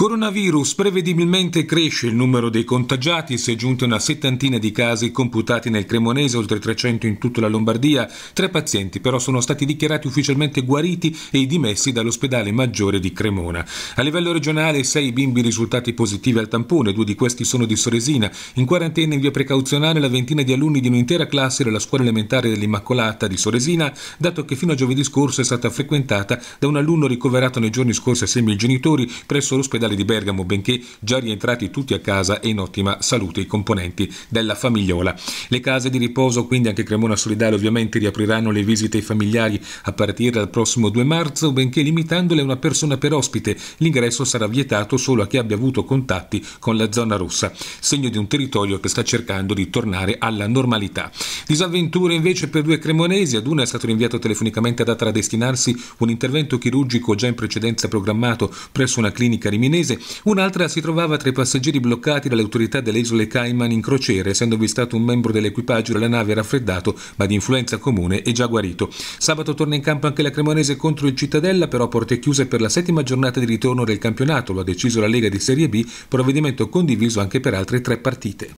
Coronavirus prevedibilmente cresce il numero dei contagiati, si è giunto a una settantina di casi computati nel Cremonese, oltre 300 in tutta la Lombardia. Tre pazienti però sono stati dichiarati ufficialmente guariti e dimessi dall'ospedale maggiore di Cremona. A livello regionale, sei bimbi risultati positivi al tampone, due di questi sono di Soresina. In quarantena in via precauzionale la ventina di alunni di un'intera classe della scuola elementare dell'Immacolata di Soresina, dato che fino a giovedì scorso è stata frequentata da un alunno ricoverato nei giorni scorsi assieme ai genitori presso l'ospedale ospedale di Bergamo, benché già rientrati tutti a casa e in ottima salute i componenti della famigliola. Le case di riposo, quindi anche Cremona Solidale, ovviamente riapriranno le visite ai familiari a partire dal prossimo 2 marzo, benché limitandole a una persona per ospite. L'ingresso sarà vietato solo a chi abbia avuto contatti con la zona rossa, segno di un territorio che sta cercando di tornare alla normalità. Disavventure invece per due cremonesi, ad una è stato rinviato telefonicamente ad Atra a destinarsi un intervento chirurgico già in precedenza programmato presso una clinica riminese libanese, un'altra si trovava tra i passeggeri bloccati dalle autorità delle isole Cayman in crociera, essendovi stato un membro dell'equipaggio della nave raffreddato ma di influenza comune e già guarito. Sabato torna in campo anche la Cremonese contro il Cittadella, però a porte chiuse per la settima giornata di ritorno del campionato, lo ha deciso la Lega di Serie B, provvedimento condiviso anche per altre tre partite.